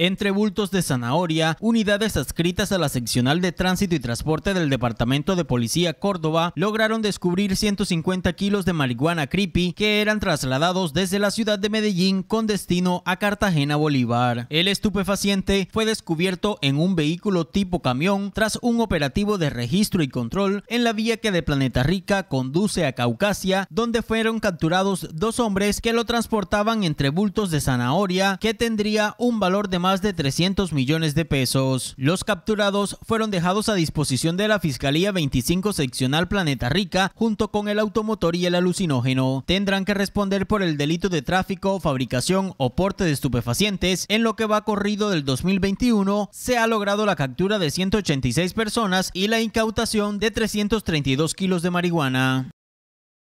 Entre bultos de zanahoria, unidades adscritas a la seccional de tránsito y transporte del Departamento de Policía Córdoba lograron descubrir 150 kilos de marihuana creepy que eran trasladados desde la ciudad de Medellín con destino a Cartagena Bolívar. El estupefaciente fue descubierto en un vehículo tipo camión tras un operativo de registro y control en la vía que de Planeta Rica conduce a Caucasia, donde fueron capturados dos hombres que lo transportaban entre bultos de zanahoria que tendría un valor de más más de 300 millones de pesos. Los capturados fueron dejados a disposición de la Fiscalía 25 Seccional Planeta Rica junto con el automotor y el alucinógeno. Tendrán que responder por el delito de tráfico, fabricación o porte de estupefacientes. En lo que va corrido del 2021 se ha logrado la captura de 186 personas y la incautación de 332 kilos de marihuana.